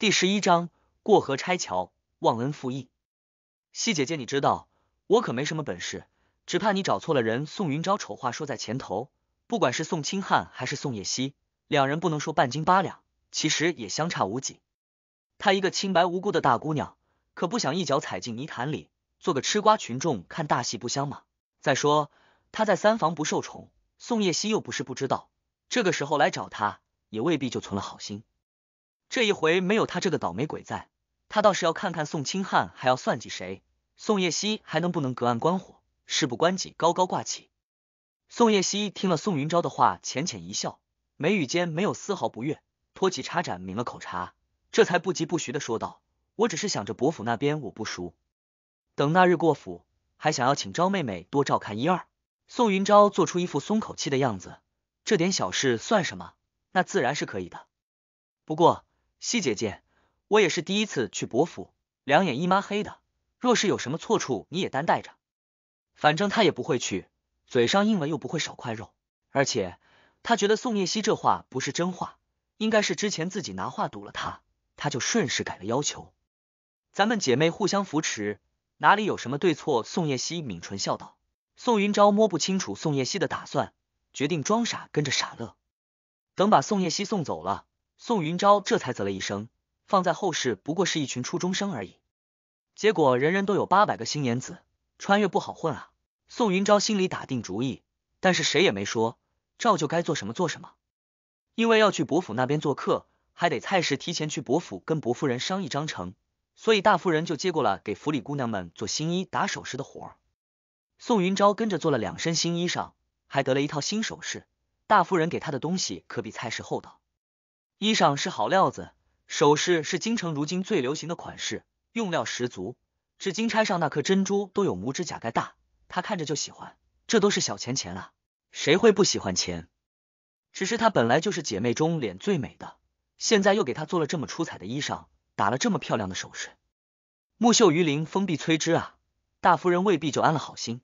第十一章过河拆桥，忘恩负义。西姐姐，你知道我可没什么本事，只怕你找错了人。宋云昭丑话说在前头，不管是宋清汉还是宋叶熙，两人不能说半斤八两，其实也相差无几。她一个清白无辜的大姑娘，可不想一脚踩进泥潭里，做个吃瓜群众看大戏不香吗？再说她在三房不受宠，宋叶熙又不是不知道，这个时候来找她，也未必就存了好心。这一回没有他这个倒霉鬼在，他倒是要看看宋清汉还要算计谁，宋叶熙还能不能隔岸观火，事不关己高高挂起。宋叶熙听了宋云昭的话，浅浅一笑，眉宇间没有丝毫不悦，托起茶盏抿了口茶，这才不疾不徐的说道：“我只是想着伯府那边我不熟，等那日过府，还想要请昭妹妹多照看一二。”宋云昭做出一副松口气的样子，这点小事算什么？那自然是可以的，不过。西姐姐，我也是第一次去伯府，两眼一抹黑的。若是有什么错处，你也担待着。反正他也不会去，嘴上硬了又不会少块肉。而且他觉得宋叶熙这话不是真话，应该是之前自己拿话堵了他，他就顺势改了要求。咱们姐妹互相扶持，哪里有什么对错？宋叶熙抿唇笑道。宋云昭摸不清楚宋叶熙的打算，决定装傻跟着傻乐。等把宋叶熙送走了。宋云昭这才啧了一声，放在后世不过是一群初中生而已，结果人人都有八百个心眼子，穿越不好混啊！宋云昭心里打定主意，但是谁也没说，照旧该做什么做什么。因为要去伯府那边做客，还得蔡氏提前去伯府跟伯夫人商议章程，所以大夫人就接过了给府里姑娘们做新衣、打首饰的活儿。宋云昭跟着做了两身新衣裳，还得了一套新首饰。大夫人给他的东西可比蔡氏厚道。衣裳是好料子，首饰是京城如今最流行的款式，用料十足。这金钗上那颗珍珠都有拇指甲盖大，她看着就喜欢。这都是小钱钱啊，谁会不喜欢钱？只是她本来就是姐妹中脸最美的，现在又给她做了这么出彩的衣裳，打了这么漂亮的首饰。木秀于林，风必摧之啊！大夫人未必就安了好心，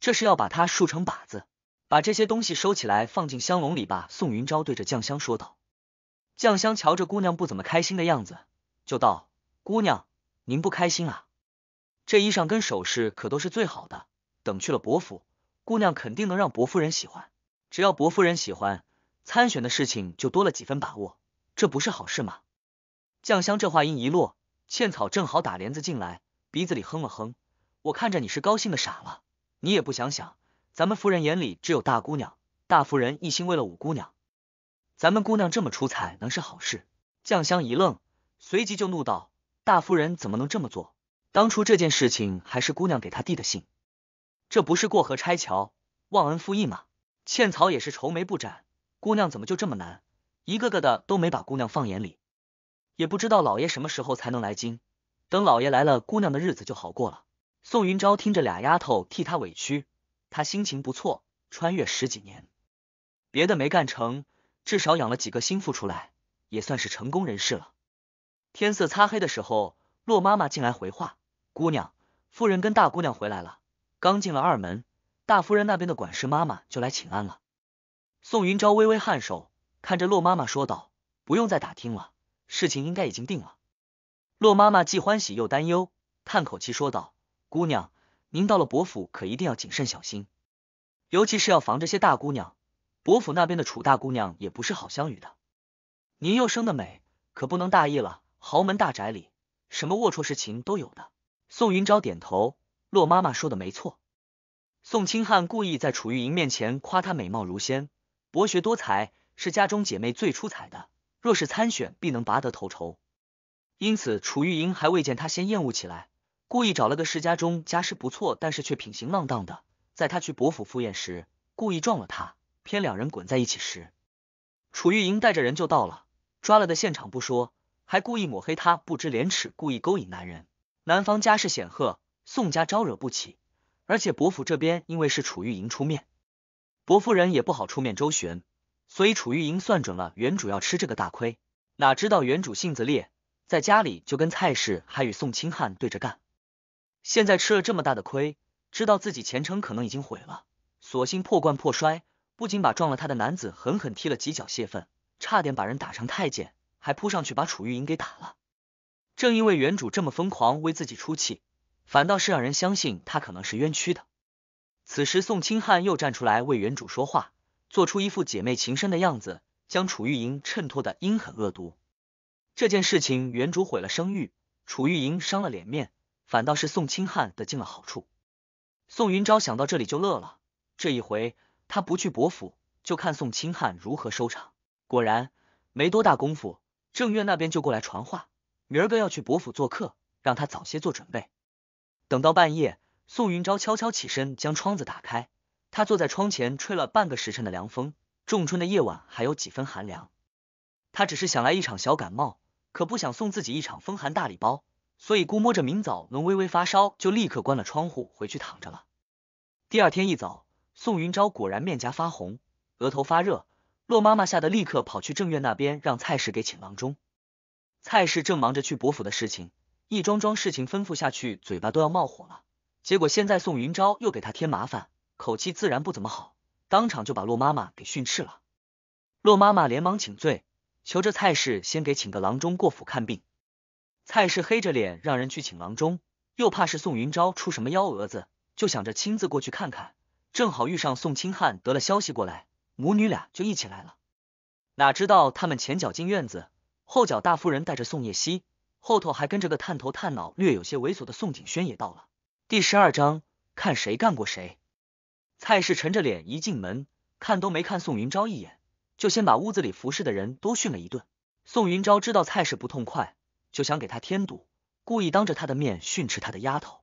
这是要把她树成靶子。把这些东西收起来，放进香笼里吧。宋云昭对着酱香说道。酱香瞧着姑娘不怎么开心的样子，就道：“姑娘，您不开心啊？这衣裳跟首饰可都是最好的，等去了伯府，姑娘肯定能让伯夫人喜欢。只要伯夫人喜欢，参选的事情就多了几分把握，这不是好事吗？”酱香这话音一落，茜草正好打帘子进来，鼻子里哼了哼：“我看着你是高兴的傻了，你也不想想，咱们夫人眼里只有大姑娘，大夫人一心为了五姑娘。”咱们姑娘这么出彩，能是好事？酱香一愣，随即就怒道：“大夫人怎么能这么做？当初这件事情还是姑娘给他递的信，这不是过河拆桥、忘恩负义吗？”茜草也是愁眉不展，姑娘怎么就这么难？一个个的都没把姑娘放眼里，也不知道老爷什么时候才能来京。等老爷来了，姑娘的日子就好过了。宋云昭听着俩丫头替她委屈，她心情不错。穿越十几年，别的没干成。至少养了几个心腹出来，也算是成功人士了。天色擦黑的时候，洛妈妈进来回话：“姑娘，夫人跟大姑娘回来了，刚进了二门，大夫人那边的管事妈妈就来请安了。”宋云昭微微颔首，看着洛妈妈说道：“不用再打听了，事情应该已经定了。”洛妈妈既欢喜又担忧，叹口气说道：“姑娘，您到了伯府可一定要谨慎小心，尤其是要防着些大姑娘。”伯府那边的楚大姑娘也不是好相与的，您又生的美，可不能大意了。豪门大宅里，什么龌龊事情都有的。宋云昭点头，洛妈妈说的没错。宋清汉故意在楚玉莹面前夸她美貌如仙，博学多才，是家中姐妹最出彩的。若是参选，必能拔得头筹。因此，楚玉莹还未见他先厌恶起来，故意找了个世家中家世不错，但是却品行浪荡的，在他去伯府赴宴时，故意撞了他。偏两人滚在一起时，楚玉莹带着人就到了，抓了的现场不说，还故意抹黑他不知廉耻，故意勾引男人。男方家世显赫，宋家招惹不起，而且伯府这边因为是楚玉莹出面，伯夫人也不好出面周旋，所以楚玉莹算准了原主要吃这个大亏。哪知道原主性子烈，在家里就跟蔡氏还与宋清汉对着干，现在吃了这么大的亏，知道自己前程可能已经毁了，索性破罐破摔。不仅把撞了他的男子狠狠踢了几脚泄愤，差点把人打成太监，还扑上去把楚玉莹给打了。正因为原主这么疯狂为自己出气，反倒是让人相信他可能是冤屈的。此时宋清汉又站出来为原主说话，做出一副姐妹情深的样子，将楚玉莹衬托的阴狠恶毒。这件事情原主毁了声誉，楚玉莹伤了脸面，反倒是宋清汉得尽了好处。宋云昭想到这里就乐了，这一回。他不去伯府，就看宋清汉如何收场。果然，没多大功夫，正院那边就过来传话，明儿个要去伯府做客，让他早些做准备。等到半夜，宋云昭悄悄起身，将窗子打开。他坐在窗前，吹了半个时辰的凉风。仲春的夜晚还有几分寒凉。他只是想来一场小感冒，可不想送自己一场风寒大礼包，所以估摸着明早能微微发烧，就立刻关了窗户回去躺着了。第二天一早。宋云昭果然面颊发红，额头发热，洛妈妈吓得立刻跑去正院那边，让蔡氏给请郎中。蔡氏正忙着去伯府的事情，一桩桩事情吩咐下去，嘴巴都要冒火了。结果现在宋云昭又给他添麻烦，口气自然不怎么好，当场就把洛妈妈给训斥了。洛妈妈连忙请罪，求着蔡氏先给请个郎中过府看病。蔡氏黑着脸让人去请郎中，又怕是宋云昭出什么幺蛾子，就想着亲自过去看看。正好遇上宋清汉得了消息过来，母女俩就一起来了。哪知道他们前脚进院子，后脚大夫人带着宋叶熙，后头还跟着个探头探脑、略有些猥琐的宋景轩也到了。第十二章，看谁干过谁。蔡氏沉着脸一进门，看都没看宋云昭一眼，就先把屋子里服侍的人都训了一顿。宋云昭知道蔡氏不痛快，就想给他添堵，故意当着他的面训斥他的丫头。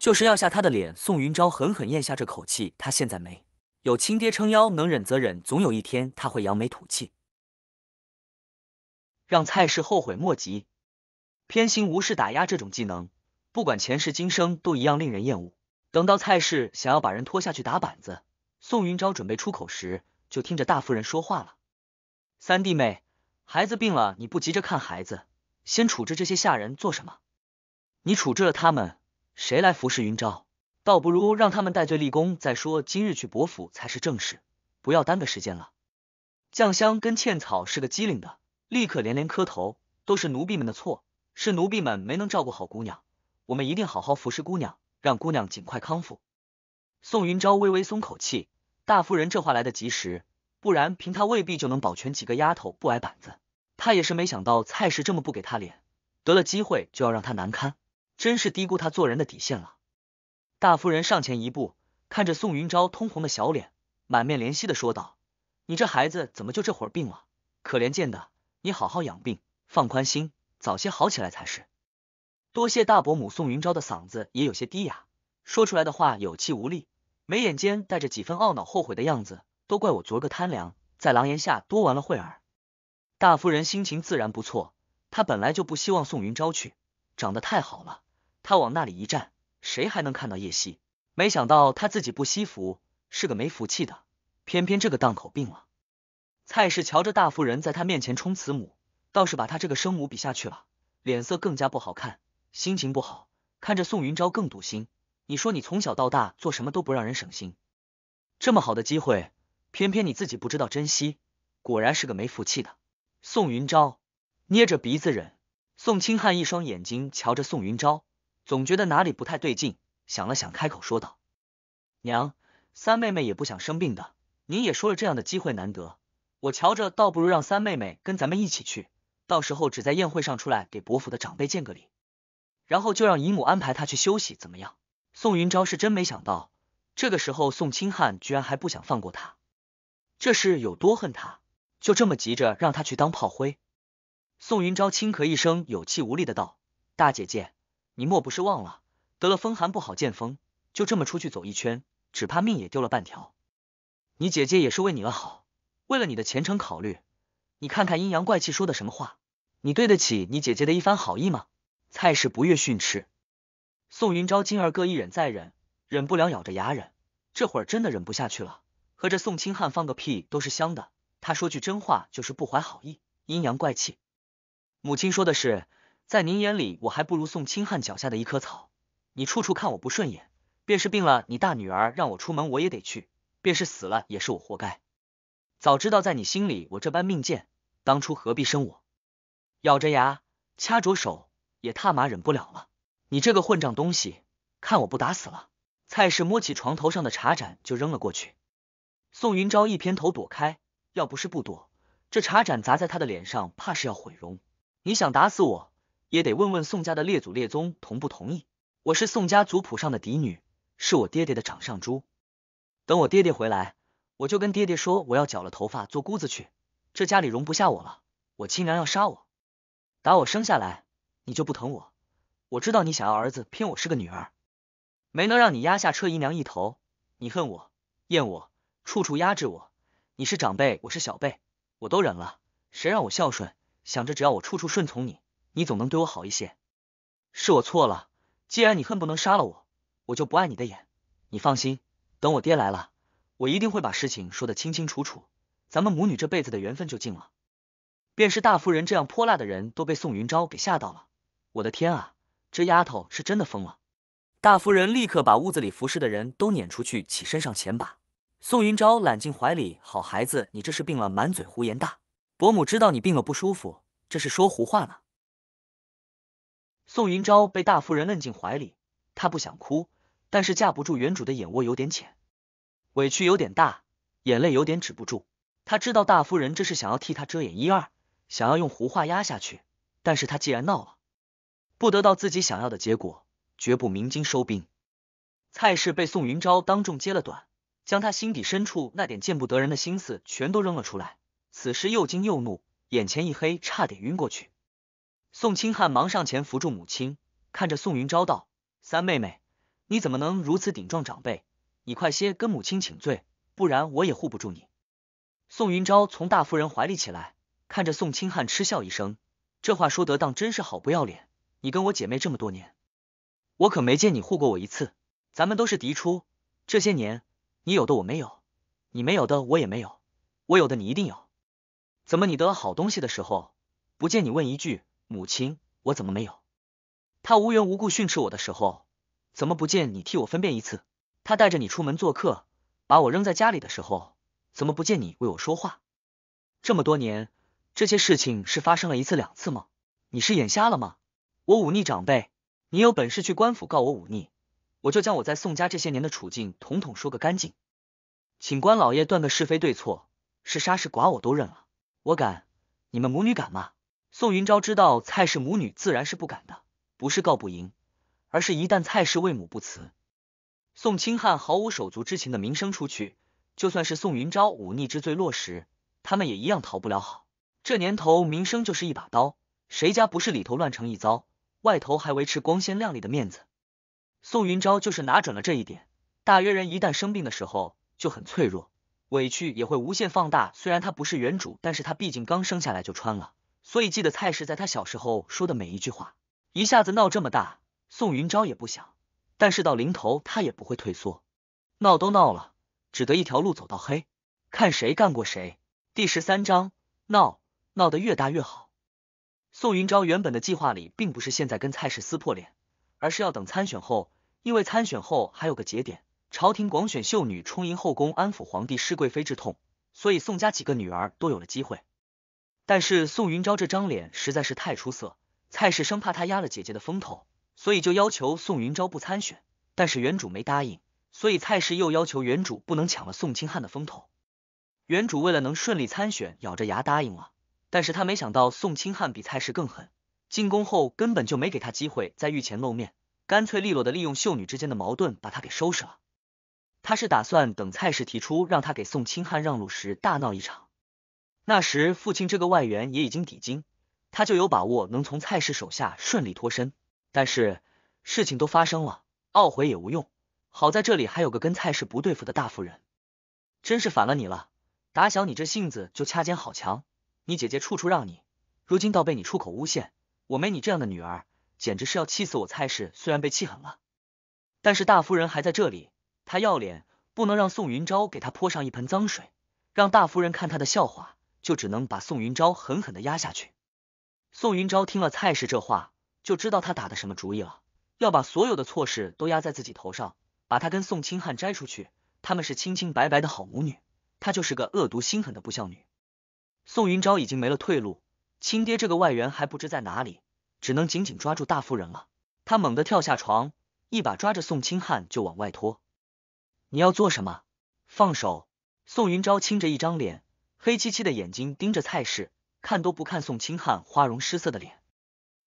就是要下他的脸。宋云昭狠狠咽下这口气。他现在没有亲爹撑腰，能忍则忍。总有一天他会扬眉吐气，让蔡氏后悔莫及。偏心、无视、打压这种技能，不管前世今生都一样令人厌恶。等到蔡氏想要把人拖下去打板子，宋云昭准备出口时，就听着大夫人说话了：“三弟妹，孩子病了，你不急着看孩子，先处置这些下人做什么？你处置了他们。”谁来服侍云昭？倒不如让他们戴罪立功。再说今日去伯府才是正事，不要耽搁时间了。酱香跟茜草是个机灵的，立刻连连磕头，都是奴婢们的错，是奴婢们没能照顾好姑娘，我们一定好好服侍姑娘，让姑娘尽快康复。宋云昭微微松口气，大夫人这话来得及时，不然凭他未必就能保全几个丫头不挨板子。他也是没想到蔡氏这么不给他脸，得了机会就要让他难堪。真是低估他做人的底线了。大夫人上前一步，看着宋云昭通红的小脸，满面怜惜的说道：“你这孩子怎么就这会儿病了？可怜见的，你好好养病，放宽心，早些好起来才是。”多谢大伯母。宋云昭的嗓子也有些低哑，说出来的话有气无力，眉眼间带着几分懊恼、后悔的样子。都怪我昨个贪凉，在廊檐下多玩了会儿。大夫人心情自然不错，他本来就不希望宋云昭去，长得太好了。他往那里一站，谁还能看到叶熙？没想到他自己不惜福，是个没福气的。偏偏这个档口病了。蔡氏瞧着大夫人在他面前充慈母，倒是把他这个生母比下去了，脸色更加不好看，心情不好，看着宋云昭更堵心。你说你从小到大做什么都不让人省心，这么好的机会，偏偏你自己不知道珍惜，果然是个没福气的。宋云昭捏着鼻子忍。宋清汉一双眼睛瞧着宋云昭。总觉得哪里不太对劲，想了想，开口说道：“娘，三妹妹也不想生病的。您也说了，这样的机会难得，我瞧着倒不如让三妹妹跟咱们一起去，到时候只在宴会上出来给伯府的长辈见个礼，然后就让姨母安排她去休息，怎么样？”宋云昭是真没想到，这个时候宋清汉居然还不想放过他，这是有多恨他，就这么急着让他去当炮灰。宋云昭轻咳一声，有气无力的道：“大姐姐。”你莫不是忘了得了风寒不好见风，就这么出去走一圈，只怕命也丢了半条。你姐姐也是为你了好，为了你的前程考虑。你看看阴阳怪气说的什么话，你对得起你姐姐的一番好意吗？蔡氏不悦训斥。宋云昭今儿个一忍再忍，忍不了咬着牙忍，这会儿真的忍不下去了。合着宋清汉放个屁都是香的，他说句真话就是不怀好意，阴阳怪气。母亲说的是。在您眼里，我还不如宋清汉脚下的一棵草。你处处看我不顺眼，便是病了你大女儿让我出门，我也得去；便是死了，也是我活该。早知道在你心里我这般命贱，当初何必生我？咬着牙，掐着手，也踏马忍不了了！你这个混账东西，看我不打死了！蔡氏摸起床头上的茶盏就扔了过去，宋云昭一偏头躲开，要不是不躲，这茶盏砸在他的脸上，怕是要毁容。你想打死我？也得问问宋家的列祖列宗同不同意？我是宋家族谱上的嫡女，是我爹爹的掌上珠。等我爹爹回来，我就跟爹爹说我要绞了头发做姑子去。这家里容不下我了，我亲娘要杀我，打我生下来你就不疼我。我知道你想要儿子，骗我是个女儿，没能让你压下车姨娘一头。你恨我，厌我，处处压制我。你是长辈，我是小辈，我都忍了。谁让我孝顺？想着只要我处处顺从你。你总能对我好一些，是我错了。既然你恨不能杀了我，我就不碍你的眼。你放心，等我爹来了，我一定会把事情说得清清楚楚。咱们母女这辈子的缘分就尽了。便是大夫人这样泼辣的人都被宋云昭给吓到了。我的天啊，这丫头是真的疯了！大夫人立刻把屋子里服侍的人都撵出去，起身上前把宋云昭揽进怀里。好孩子，你这是病了，满嘴胡言大。伯母知道你病了不舒服，这是说胡话呢。宋云昭被大夫人摁进怀里，他不想哭，但是架不住原主的眼窝有点浅，委屈有点大，眼泪有点止不住。他知道大夫人这是想要替他遮掩一二，想要用胡话压下去，但是他既然闹了，不得到自己想要的结果，绝不鸣金收兵。蔡氏被宋云昭当众揭了短，将他心底深处那点见不得人的心思全都扔了出来，此时又惊又怒，眼前一黑，差点晕过去。宋清汉忙上前扶住母亲，看着宋云昭道：“三妹妹，你怎么能如此顶撞长辈？你快些跟母亲请罪，不然我也护不住你。”宋云昭从大夫人怀里起来，看着宋清汉嗤笑一声：“这话说得当，真是好不要脸！你跟我姐妹这么多年，我可没见你护过我一次。咱们都是嫡出，这些年你有的我没有，你没有的我也没有，我有的你一定有。怎么你得了好东西的时候，不见你问一句？”母亲，我怎么没有？他无缘无故训斥我的时候，怎么不见你替我分辨一次？他带着你出门做客，把我扔在家里的时候，怎么不见你为我说话？这么多年，这些事情是发生了一次两次吗？你是眼瞎了吗？我忤逆长辈，你有本事去官府告我忤逆，我就将我在宋家这些年的处境统统说个干净，请官老爷断个是非对错，是杀是剐我都认了。我敢，你们母女敢吗？宋云昭知道蔡氏母女自然是不敢的，不是告不赢，而是一旦蔡氏为母不辞，宋清汉毫无手足之情的名声出去，就算是宋云昭忤逆之罪落实，他们也一样逃不了。好，这年头名声就是一把刀，谁家不是里头乱成一遭，外头还维持光鲜亮丽的面子？宋云昭就是拿准了这一点。大约人一旦生病的时候就很脆弱，委屈也会无限放大。虽然他不是原主，但是他毕竟刚生下来就穿了。所以记得蔡氏在他小时候说的每一句话。一下子闹这么大，宋云昭也不想，但是到临头他也不会退缩。闹都闹了，只得一条路走到黑，看谁干过谁。第十三章闹闹得越大越好。宋云昭原本的计划里，并不是现在跟蔡氏撕破脸，而是要等参选后。因为参选后还有个节点，朝廷广选秀女充盈后宫，安抚皇帝施贵妃之痛，所以宋家几个女儿都有了机会。但是宋云昭这张脸实在是太出色，蔡氏生怕他压了姐姐的风头，所以就要求宋云昭不参选。但是原主没答应，所以蔡氏又要求原主不能抢了宋清汉的风头。原主为了能顺利参选，咬着牙答应了。但是他没想到宋清汉比蔡氏更狠，进宫后根本就没给他机会在御前露面，干脆利落的利用秀女之间的矛盾把他给收拾了。他是打算等蔡氏提出让他给宋清汉让路时，大闹一场。那时父亲这个外援也已经抵京，他就有把握能从蔡氏手下顺利脱身。但是事情都发生了，懊悔也无用。好在这里还有个跟蔡氏不对付的大夫人，真是反了你了！打小你这性子就掐尖好强，你姐姐处处让你，如今倒被你出口诬陷。我没你这样的女儿，简直是要气死我！蔡氏虽然被气狠了，但是大夫人还在这里，她要脸，不能让宋云昭给她泼上一盆脏水，让大夫人看她的笑话。就只能把宋云昭狠狠的压下去。宋云昭听了蔡氏这话，就知道他打的什么主意了，要把所有的错事都压在自己头上，把他跟宋清汉摘出去。他们是清清白白的好母女，她就是个恶毒心狠的不孝女。宋云昭已经没了退路，亲爹这个外援还不知在哪里，只能紧紧抓住大夫人了。他猛地跳下床，一把抓着宋清汉就往外拖。你要做什么？放手！宋云昭青着一张脸。黑漆漆的眼睛盯着蔡氏，看都不看宋清汉花容失色的脸，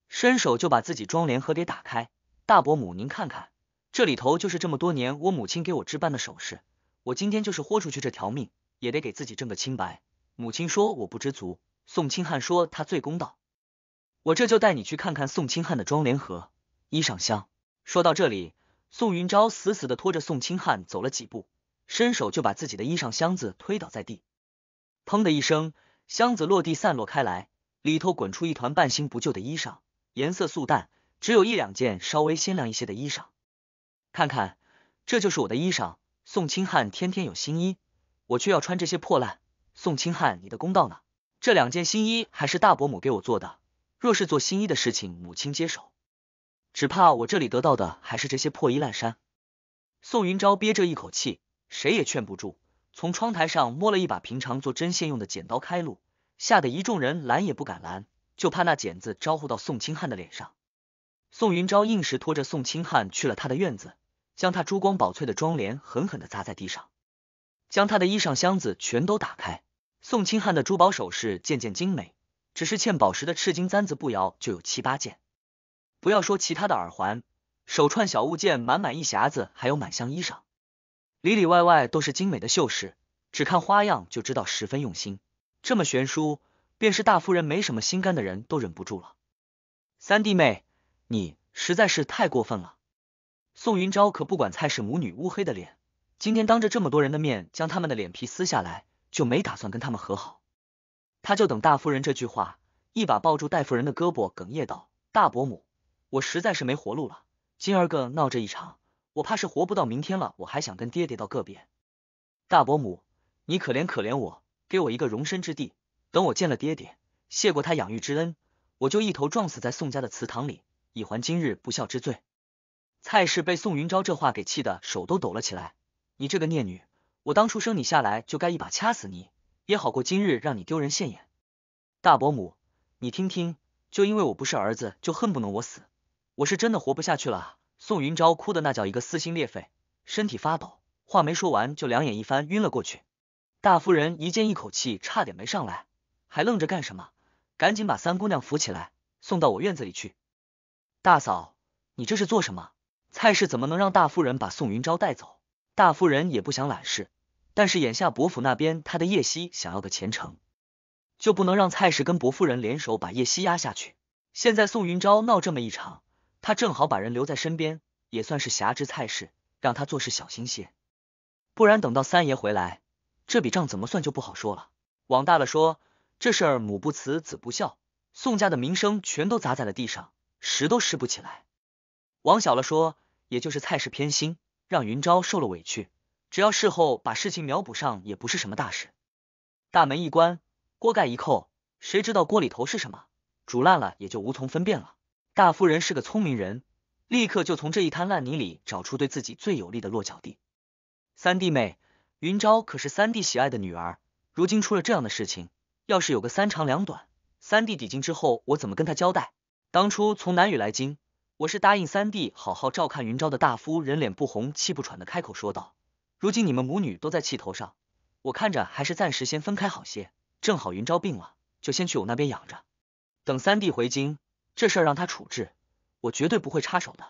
伸手就把自己装莲盒给打开。大伯母，您看看，这里头就是这么多年我母亲给我置办的首饰。我今天就是豁出去这条命，也得给自己挣个清白。母亲说我不知足，宋清汉说他最公道。我这就带你去看看宋清汉的装莲盒、衣裳箱。说到这里，宋云昭死死的拖着宋清汉走了几步，伸手就把自己的衣裳箱子推倒在地。砰的一声，箱子落地散落开来，里头滚出一团半新不旧的衣裳，颜色素淡，只有一两件稍微鲜亮一些的衣裳。看看，这就是我的衣裳。宋清汉天天有新衣，我却要穿这些破烂。宋清汉，你的公道呢？这两件新衣还是大伯母给我做的，若是做新衣的事情母亲接手，只怕我这里得到的还是这些破衣烂衫。宋云昭憋着一口气，谁也劝不住。从窗台上摸了一把平常做针线用的剪刀开路，吓得一众人拦也不敢拦，就怕那剪子招呼到宋清汉的脸上。宋云昭硬是拖着宋清汉去了他的院子，将他珠光宝翠的妆帘狠狠的砸在地上，将他的衣裳箱子全都打开。宋清汉的珠宝首饰件件精美，只是嵌宝石的赤金簪子步摇就有七八件，不要说其他的耳环、手串小物件，满满一匣子，还有满箱衣裳。里里外外都是精美的绣饰，只看花样就知道十分用心。这么悬殊，便是大夫人没什么心肝的人都忍不住了。三弟妹，你实在是太过分了！宋云昭可不管蔡氏母女乌黑的脸，今天当着这么多人的面将他们的脸皮撕下来，就没打算跟他们和好。他就等大夫人这句话，一把抱住戴夫人的胳膊，哽咽道：“大伯母，我实在是没活路了，今儿个闹这一场。”我怕是活不到明天了，我还想跟爹爹道个别。大伯母，你可怜可怜我，给我一个容身之地。等我见了爹爹，谢过他养育之恩，我就一头撞死在宋家的祠堂里，以还今日不孝之罪。蔡氏被宋云昭这话给气得手都抖了起来。你这个孽女，我当初生你下来就该一把掐死你，也好过今日让你丢人现眼。大伯母，你听听，就因为我不是儿子，就恨不能我死。我是真的活不下去了。宋云昭哭的那叫一个撕心裂肺，身体发抖，话没说完就两眼一翻晕了过去。大夫人一见，一口气差点没上来，还愣着干什么？赶紧把三姑娘扶起来，送到我院子里去。大嫂，你这是做什么？蔡氏怎么能让大夫人把宋云昭带走？大夫人也不想揽事，但是眼下伯府那边，他的叶希想要个前程，就不能让蔡氏跟伯夫人联手把叶熙压下去。现在宋云昭闹这么一场。他正好把人留在身边，也算是侠之菜氏，让他做事小心些。不然等到三爷回来，这笔账怎么算就不好说了。往大了说，这事儿母不慈子不孝，宋家的名声全都砸在了地上，拾都拾不起来。往小了说，也就是蔡氏偏心，让云昭受了委屈。只要事后把事情描补上，也不是什么大事。大门一关，锅盖一扣，谁知道锅里头是什么？煮烂了也就无从分辨了。大夫人是个聪明人，立刻就从这一滩烂泥里找出对自己最有利的落脚地。三弟妹云昭可是三弟喜爱的女儿，如今出了这样的事情，要是有个三长两短，三弟抵京之后我怎么跟他交代？当初从南雨来京，我是答应三弟好好照看云昭的大夫人，脸不红气不喘的开口说道：“如今你们母女都在气头上，我看着还是暂时先分开好些。正好云昭病了，就先去我那边养着，等三弟回京。”这事儿让他处置，我绝对不会插手的。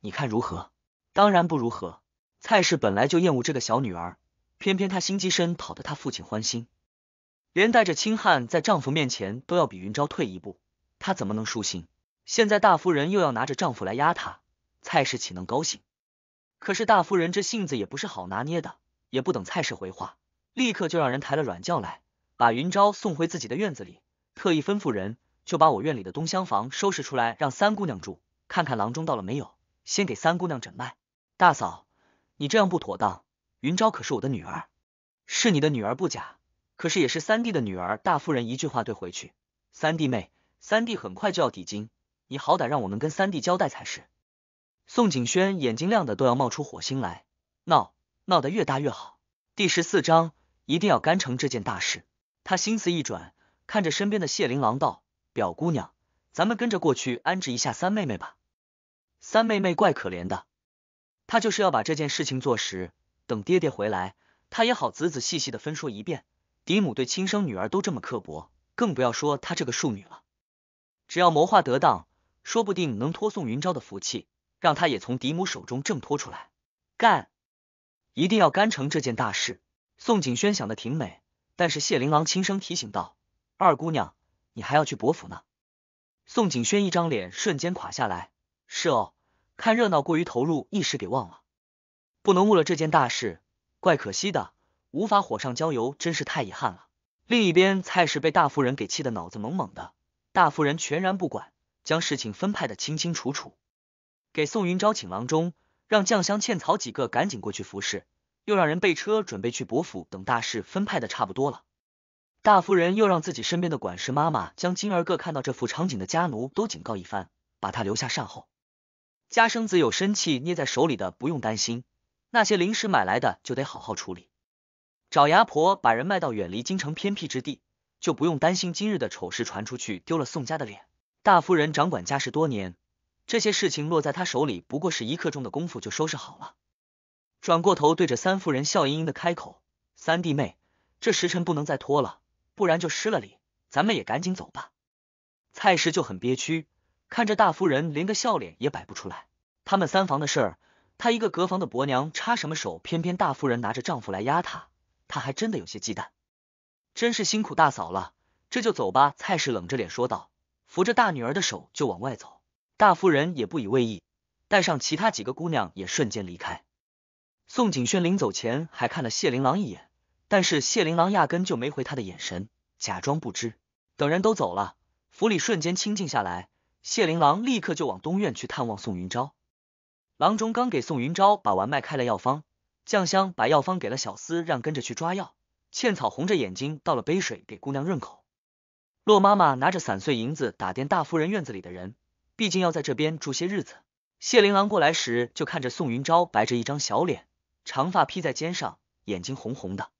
你看如何？当然不如何。蔡氏本来就厌恶这个小女儿，偏偏她心机深，讨得她父亲欢心，连带着清汉在丈夫面前都要比云昭退一步，她怎么能舒心？现在大夫人又要拿着丈夫来压她，蔡氏岂能高兴？可是大夫人这性子也不是好拿捏的，也不等蔡氏回话，立刻就让人抬了软轿来，把云昭送回自己的院子里，特意吩咐人。就把我院里的东厢房收拾出来，让三姑娘住，看看郎中到了没有。先给三姑娘诊脉。大嫂，你这样不妥当。云昭可是我的女儿，是你的女儿不假，可是也是三弟的女儿。大夫人一句话怼回去：“三弟妹，三弟很快就要抵京，你好歹让我们跟三弟交代才是。”宋景轩眼睛亮的都要冒出火星来，闹闹得越大越好。第十四章，一定要干成这件大事。他心思一转，看着身边的谢琳琅道。表姑娘，咱们跟着过去安置一下三妹妹吧。三妹妹怪可怜的，她就是要把这件事情做实，等爹爹回来，她也好仔仔细细的分说一遍。嫡母对亲生女儿都这么刻薄，更不要说她这个庶女了。只要谋划得当，说不定能托宋云昭的福气，让她也从嫡母手中挣脱出来。干，一定要干成这件大事。宋景轩想的挺美，但是谢琳琅轻声提醒道：“二姑娘。”你还要去伯府呢？宋景轩一张脸瞬间垮下来。是哦，看热闹过于投入，一时给忘了，不能误了这件大事，怪可惜的，无法火上浇油，真是太遗憾了。另一边，蔡氏被大夫人给气得脑子懵懵的，大夫人全然不管，将事情分派的清清楚楚，给宋云昭请郎中，让酱香、茜草几个赶紧过去服侍，又让人备车准备去伯府，等大事分派的差不多了。大夫人又让自己身边的管事妈妈将金儿个看到这幅场景的家奴都警告一番，把他留下善后。家生子有生气捏在手里的不用担心，那些临时买来的就得好好处理，找牙婆把人卖到远离京城偏僻之地，就不用担心今日的丑事传出去丢了宋家的脸。大夫人掌管家事多年，这些事情落在她手里不过是一刻钟的功夫就收拾好了。转过头对着三夫人笑盈盈的开口：“三弟妹，这时辰不能再拖了。”不然就失了礼，咱们也赶紧走吧。蔡氏就很憋屈，看着大夫人连个笑脸也摆不出来。他们三房的事儿，她一个隔房的伯娘插什么手？偏偏大夫人拿着丈夫来压她，她还真的有些忌惮。真是辛苦大嫂了，这就走吧。蔡氏冷着脸说道，扶着大女儿的手就往外走。大夫人也不以为意，带上其他几个姑娘也瞬间离开。宋景轩临走前还看了谢琳郎一眼。但是谢琳琅压根就没回他的眼神，假装不知。等人都走了，府里瞬间清静下来。谢琳琅立刻就往东院去探望宋云昭。郎中刚给宋云昭把完脉，开了药方。酱香把药方给了小厮，让跟着去抓药。茜草红着眼睛倒了杯水给姑娘润口。洛妈妈拿着散碎银子打点大夫人院子里的人，毕竟要在这边住些日子。谢琳琅过来时，就看着宋云昭白着一张小脸，长发披在肩上，眼睛红红的。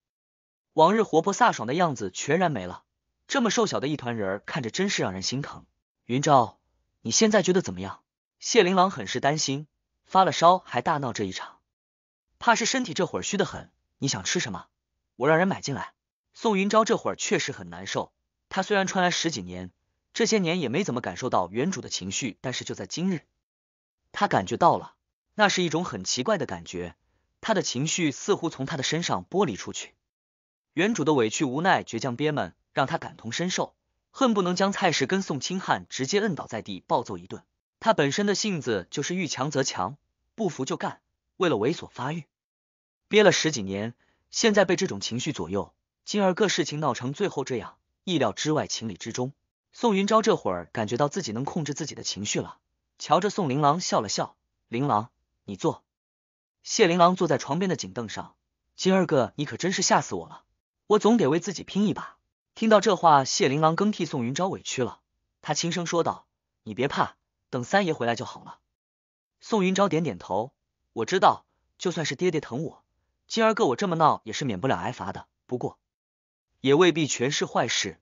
往日活泼飒爽的样子全然没了，这么瘦小的一团人儿看着真是让人心疼。云昭，你现在觉得怎么样？谢琳琅很是担心，发了烧还大闹这一场，怕是身体这会儿虚得很。你想吃什么？我让人买进来。宋云昭这会儿确实很难受，他虽然穿来十几年，这些年也没怎么感受到原主的情绪，但是就在今日，他感觉到了，那是一种很奇怪的感觉，他的情绪似乎从他的身上剥离出去。原主的委屈、无奈、倔强、憋闷，让他感同身受，恨不能将蔡氏跟宋清汉直接摁倒在地暴揍一顿。他本身的性子就是遇强则强，不服就干。为了猥琐发育，憋了十几年，现在被这种情绪左右，今儿个事情闹成最后这样，意料之外，情理之中。宋云昭这会儿感觉到自己能控制自己的情绪了，瞧着宋琳琅笑了笑：“琳琅，你坐。”谢琳琅坐在床边的井凳上：“今儿个你可真是吓死我了。”我总得为自己拼一把。听到这话，谢琳琅更替宋云昭委屈了。他轻声说道：“你别怕，等三爷回来就好了。”宋云昭点点头：“我知道，就算是爹爹疼我，今儿个我这么闹也是免不了挨罚的。不过，也未必全是坏事。”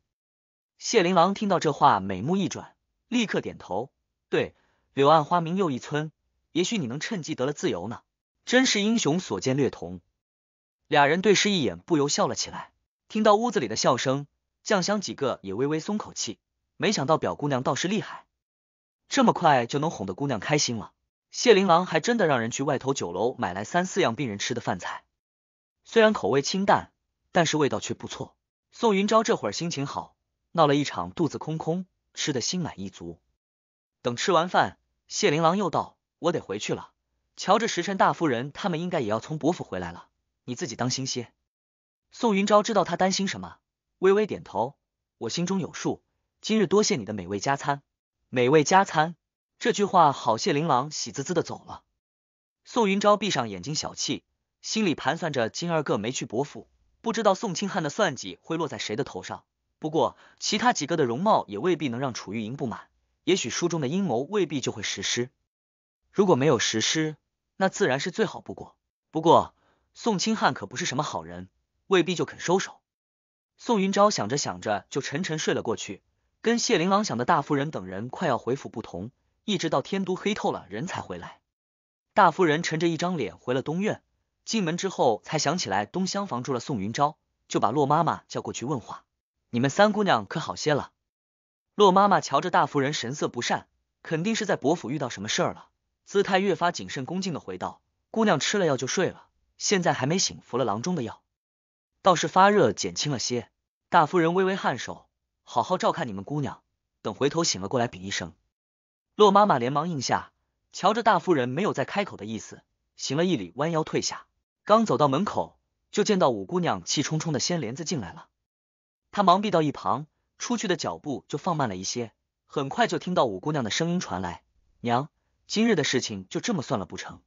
谢琳琅听到这话，美目一转，立刻点头：“对，柳暗花明又一村，也许你能趁机得了自由呢。真是英雄所见略同。”俩人对视一眼，不由笑了起来。听到屋子里的笑声，酱香几个也微微松口气。没想到表姑娘倒是厉害，这么快就能哄得姑娘开心了。谢琳琅还真的让人去外头酒楼买来三四样病人吃的饭菜，虽然口味清淡，但是味道却不错。宋云昭这会儿心情好，闹了一场肚子空空，吃得心满意足。等吃完饭，谢琳琅又道：“我得回去了，瞧这时辰，大夫人他们应该也要从伯府回来了，你自己当心些。”宋云昭知道他担心什么，微微点头。我心中有数。今日多谢你的美味加餐，美味加餐。这句话好谢，琳琅喜滋滋的走了。宋云昭闭上眼睛小气，心里盘算着金二哥没去伯府，不知道宋清汉的算计会落在谁的头上。不过其他几个的容貌也未必能让楚玉莹不满，也许书中的阴谋未必就会实施。如果没有实施，那自然是最好不过。不过宋清汉可不是什么好人。未必就肯收手。宋云昭想着想着就沉沉睡了过去。跟谢琳琅想的大夫人等人快要回府不同，一直到天都黑透了人才回来。大夫人沉着一张脸回了东院，进门之后才想起来东厢房住了宋云昭，就把洛妈妈叫过去问话：“你们三姑娘可好些了？”洛妈妈瞧着大夫人神色不善，肯定是在伯府遇到什么事儿了，姿态越发谨慎恭敬的回道：“姑娘吃了药就睡了，现在还没醒，服了郎中的药。”倒是发热减轻了些，大夫人微微颔首，好好照看你们姑娘，等回头醒了过来禀一声。洛妈妈连忙应下，瞧着大夫人没有再开口的意思，行了一礼，弯腰退下。刚走到门口，就见到五姑娘气冲冲的掀帘子进来了，她忙避到一旁，出去的脚步就放慢了一些。很快就听到五姑娘的声音传来：“娘，今日的事情就这么算了不成？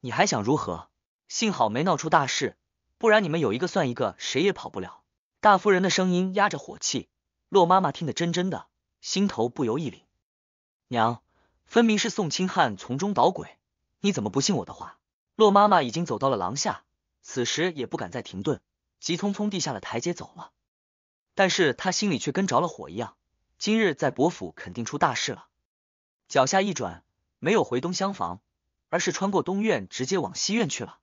你还想如何？幸好没闹出大事。”不然你们有一个算一个，谁也跑不了。大夫人的声音压着火气，洛妈妈听得真真的，心头不由一凛。娘，分明是宋清汉从中捣鬼，你怎么不信我的话？洛妈妈已经走到了廊下，此时也不敢再停顿，急匆匆地下了台阶走了。但是她心里却跟着了火一样，今日在伯府肯定出大事了。脚下一转，没有回东厢房，而是穿过东院，直接往西院去了。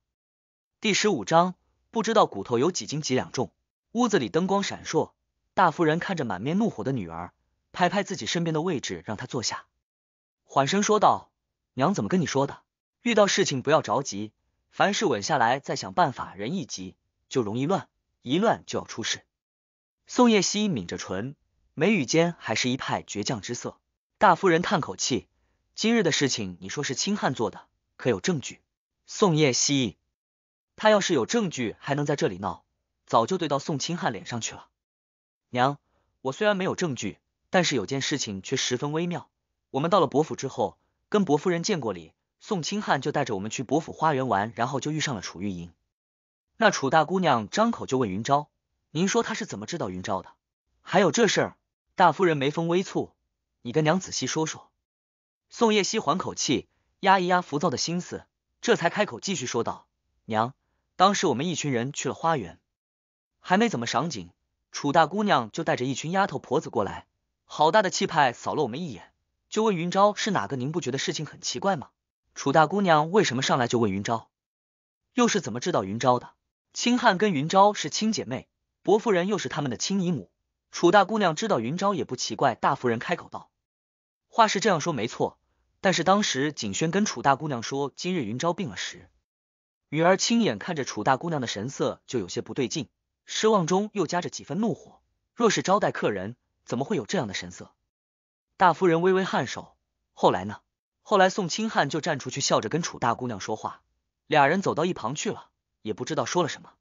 第十五章。不知道骨头有几斤几两重。屋子里灯光闪烁，大夫人看着满面怒火的女儿，拍拍自己身边的位置，让她坐下，缓声说道：“娘怎么跟你说的？遇到事情不要着急，凡事稳下来再想办法。人一急就容易乱，一乱就要出事。”宋叶熙抿着唇，眉宇间还是一派倔强之色。大夫人叹口气：“今日的事情，你说是清汉做的，可有证据？”宋叶熙。他要是有证据，还能在这里闹，早就对到宋清汉脸上去了。娘，我虽然没有证据，但是有件事情却十分微妙。我们到了伯府之后，跟伯夫人见过礼，宋清汉就带着我们去伯府花园玩，然后就遇上了楚玉莹。那楚大姑娘张口就问云昭：“您说她是怎么知道云昭的？”还有这事儿，大夫人眉峰微蹙，你跟娘仔细说说。宋叶熙缓口气，压一压浮躁的心思，这才开口继续说道：“娘。”当时我们一群人去了花园，还没怎么赏景，楚大姑娘就带着一群丫头婆子过来，好大的气派，扫了我们一眼，就问云昭是哪个。您不觉得事情很奇怪吗？楚大姑娘为什么上来就问云昭？又是怎么知道云昭的？清汉跟云昭是亲姐妹，伯夫人又是他们的亲姨母，楚大姑娘知道云昭也不奇怪。大夫人开口道：“话是这样说没错，但是当时景轩跟楚大姑娘说今日云昭病了时。”女儿亲眼看着楚大姑娘的神色，就有些不对劲，失望中又夹着几分怒火。若是招待客人，怎么会有这样的神色？大夫人微微颔首。后来呢？后来宋清汉就站出去，笑着跟楚大姑娘说话，俩人走到一旁去了，也不知道说了什么。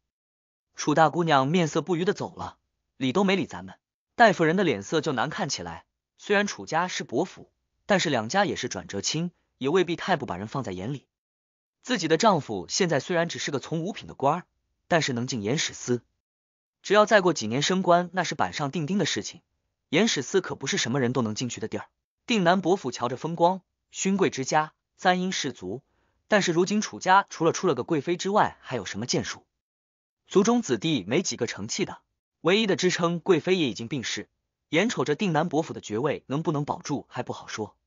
楚大姑娘面色不愉的走了，理都没理咱们。大夫人的脸色就难看起来。虽然楚家是伯府，但是两家也是转折亲，也未必太不把人放在眼里。自己的丈夫现在虽然只是个从五品的官儿，但是能进严史司，只要再过几年升官，那是板上钉钉的事情。严史司可不是什么人都能进去的地儿。定南伯府瞧着风光，勋贵之家，簪缨士族，但是如今楚家除了出了个贵妃之外，还有什么建树？族中子弟没几个成器的，唯一的支撑贵妃也已经病逝，眼瞅着定南伯府的爵位能不能保住还不好说。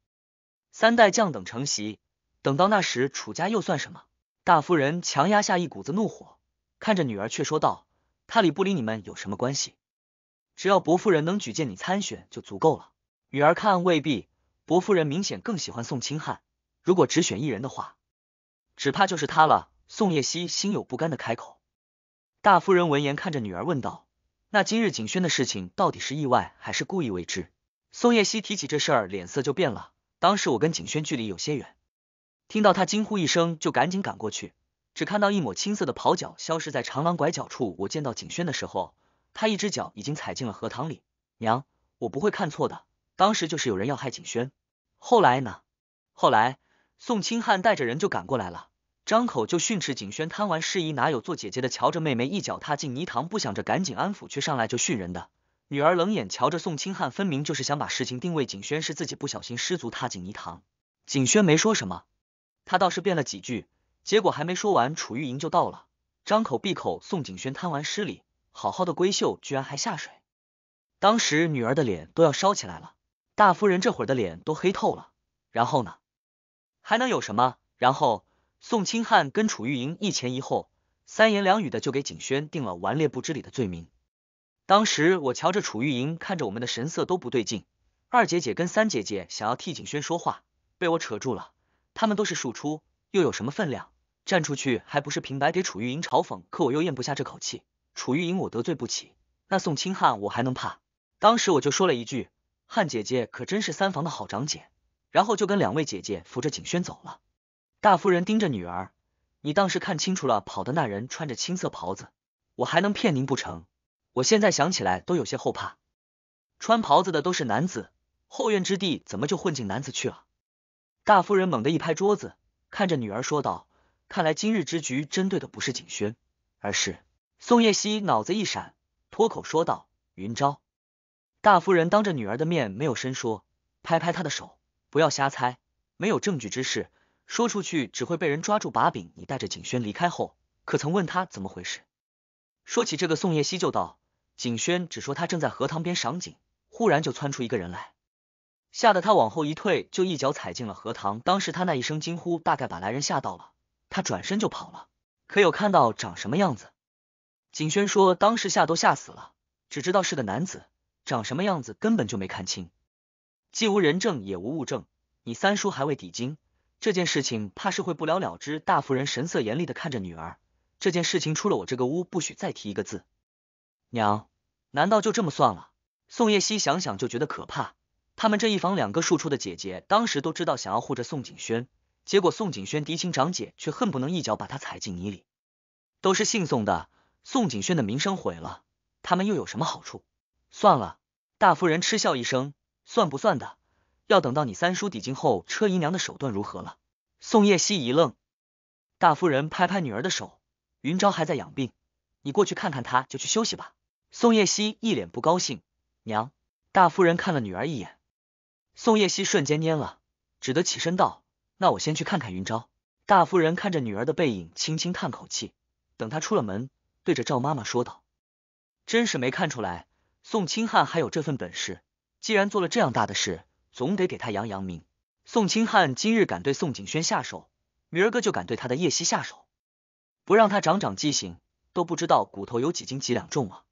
三代将等承袭。等到那时，楚家又算什么？大夫人强压下一股子怒火，看着女儿却说道：“他理不理你们有什么关系？只要伯夫人能举荐你参选就足够了。”女儿看未必，伯夫人明显更喜欢宋清汉。如果只选一人的话，只怕就是他了。宋叶熙心有不甘的开口。大夫人闻言，看着女儿问道：“那今日景轩的事情到底是意外还是故意为之？”宋叶熙提起这事儿，脸色就变了。当时我跟景轩距离有些远。听到他惊呼一声，就赶紧赶过去，只看到一抹青色的跑脚消失在长廊拐角处。我见到景轩的时候，他一只脚已经踩进了荷塘里。娘，我不会看错的。当时就是有人要害景轩，后来呢？后来宋清汉带着人就赶过来了，张口就训斥景轩贪玩失仪，哪有做姐姐的瞧着妹妹一脚踏进泥塘，不想着赶紧安抚，却上来就训人的？女儿冷眼瞧着宋清汉，分明就是想把事情定位景轩是自己不小心失足踏进泥塘。景轩没说什么。他倒是变了几句，结果还没说完，楚玉莹就到了，张口闭口宋景轩贪玩失礼，好好的闺秀居然还下水。当时女儿的脸都要烧起来了，大夫人这会儿的脸都黑透了。然后呢？还能有什么？然后宋清汉跟楚玉莹一前一后，三言两语的就给景轩定了顽劣不知礼的罪名。当时我瞧着楚玉莹看着我们的神色都不对劲，二姐姐跟三姐姐想要替景轩说话，被我扯住了。他们都是庶出，又有什么分量？站出去还不是平白给楚玉莹嘲讽？可我又咽不下这口气，楚玉莹我得罪不起，那宋清汉我还能怕？当时我就说了一句：“汉姐姐可真是三房的好长姐。”然后就跟两位姐姐扶着景轩走了。大夫人盯着女儿，你当时看清楚了，跑的那人穿着青色袍子，我还能骗您不成？我现在想起来都有些后怕。穿袍子的都是男子，后院之地怎么就混进男子去了？大夫人猛地一拍桌子，看着女儿说道：“看来今日之局针对的不是景轩，而是……”宋叶熙脑子一闪，脱口说道：“云昭。”大夫人当着女儿的面没有深说，拍拍她的手：“不要瞎猜，没有证据之事，说出去只会被人抓住把柄。你带着景轩离开后，可曾问他怎么回事？”说起这个，宋叶熙就道：“景轩只说他正在荷塘边赏景，忽然就窜出一个人来。”吓得他往后一退，就一脚踩进了荷塘。当时他那一声惊呼，大概把来人吓到了，他转身就跑了。可有看到长什么样子？景轩说，当时吓都吓死了，只知道是个男子，长什么样子根本就没看清。既无人证也无物证，你三叔还未抵京，这件事情怕是会不了了之。大夫人神色严厉的看着女儿，这件事情出了我这个屋，不许再提一个字。娘，难道就这么算了？宋叶熙想想就觉得可怕。他们这一房两个庶出的姐姐，当时都知道想要护着宋景轩，结果宋景轩嫡亲长姐却恨不能一脚把他踩进泥里。都是姓宋的，宋景轩的名声毁了，他们又有什么好处？算了，大夫人嗤笑一声，算不算的？要等到你三叔抵京后，车姨娘的手段如何了？宋叶熙一愣，大夫人拍拍女儿的手，云昭还在养病，你过去看看她，就去休息吧。宋叶熙一脸不高兴，娘。大夫人看了女儿一眼。宋叶熙瞬间蔫了，只得起身道：“那我先去看看云昭。”大夫人看着女儿的背影，轻轻叹口气。等她出了门，对着赵妈妈说道：“真是没看出来，宋清汉还有这份本事。既然做了这样大的事，总得给他扬扬名。宋清汉今日敢对宋景轩下手，明儿个就敢对他的叶熙下手，不让他长长记性，都不知道骨头有几斤几两重啊！”